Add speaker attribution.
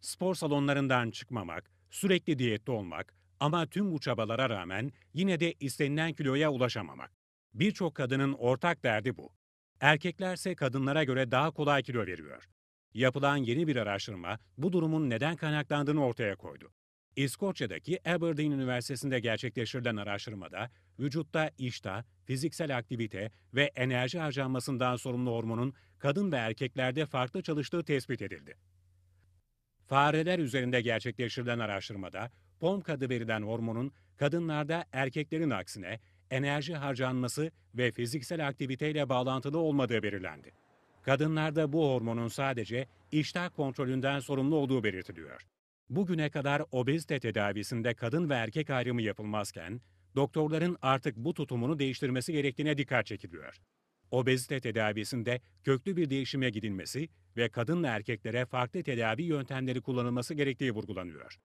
Speaker 1: spor salonlarından çıkmamak, sürekli diyette olmak ama tüm bu çabalara rağmen yine de istenilen kiloya ulaşamamak. Birçok kadının ortak derdi bu. Erkeklerse kadınlara göre daha kolay kilo veriyor. Yapılan yeni bir araştırma bu durumun neden kaynaklandığını ortaya koydu. İskoçya'daki Aberdeen Üniversitesi'nde gerçekleştirilen araştırmada vücutta iştah, fiziksel aktivite ve enerji harcanmasından sorumlu hormonun kadın ve erkeklerde farklı çalıştığı tespit edildi. Fareler üzerinde gerçekleştirilen araştırmada POMK adı verilen hormonun kadınlarda erkeklerin aksine enerji harcanması ve fiziksel aktiviteyle bağlantılı olmadığı belirlendi. Kadınlarda bu hormonun sadece iştah kontrolünden sorumlu olduğu belirtiliyor. Bugüne kadar obezite tedavisinde kadın ve erkek ayrımı yapılmazken, doktorların artık bu tutumunu değiştirmesi gerektiğine dikkat çekiliyor obezite tedavisinde köklü bir değişime gidilmesi ve kadınla erkeklere farklı tedavi yöntemleri kullanılması gerektiği vurgulanıyor.